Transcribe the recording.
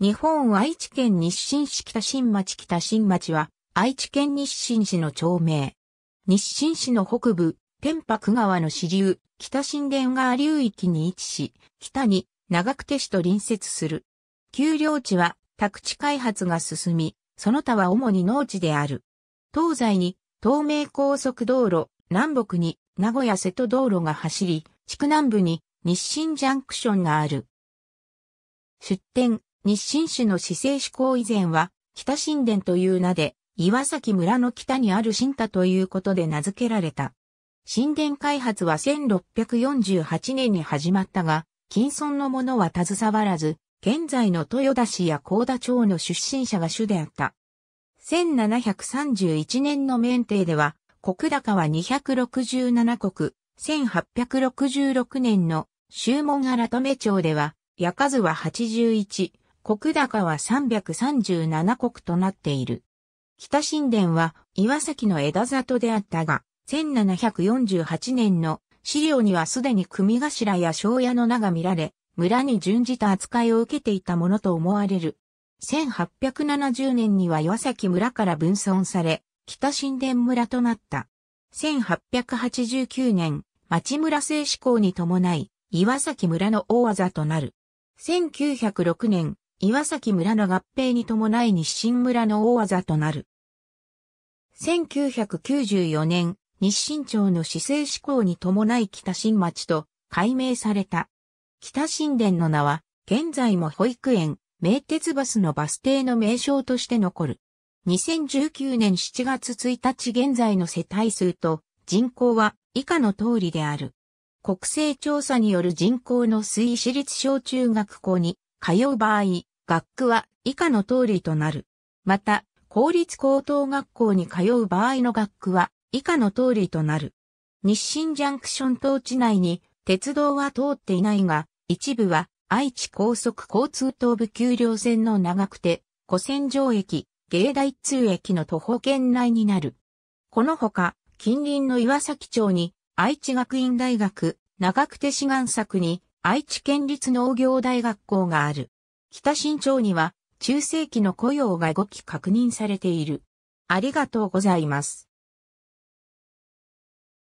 日本愛知県日清市北新町北新町は、愛知県日清市の町名。日清市の北部、天白川の支流、北新田川流域に位置し、北に長久手市と隣接する。丘陵地は宅地開発が進み、その他は主に農地である。東西に東名高速道路、南北に名古屋瀬戸道路が走り、地区南部に日清ジャンクションがある。出店、日清市の市政施行以前は、北新田という名で、岩崎村の北にある新田ということで名付けられた。新田開発は1648年に始まったが、近村の者は携わらず、現在の豊田市や高田町の出身者が主であった。1731年の免定では、国高は267国、1866年の修門改め町では、屋数は81、国高は337国となっている。北神殿は岩崎の枝里であったが、1748年の資料にはすでに組頭や庄屋の名が見られ、村に準じた扱いを受けていたものと思われる。1870年には岩崎村から分村され、北神殿村となった。1889年、町村制施行に伴い、岩崎村の大技となる。1906年、岩崎村の合併に伴い日清村の大技となる。1994年、日清町の市政施行に伴い北新町と改名された。北新田の名は、現在も保育園、名鉄バスのバス停の名称として残る。2019年7月1日現在の世帯数と人口は以下の通りである。国勢調査による人口の推移私立小中学校に通う場合、学区は以下の通りとなる。また、公立高等学校に通う場合の学区は以下の通りとなる。日清ジャンクション等地内に鉄道は通っていないが、一部は愛知高速交通東部丘陵線の長くて、古戦場駅、芸大通駅の徒歩圏内になる。このほか、近隣の岩崎町に愛知学院大学、長久手志願作に愛知県立農業大学校がある。北新町には中世紀の雇用が5期確認されている。ありがとうございます。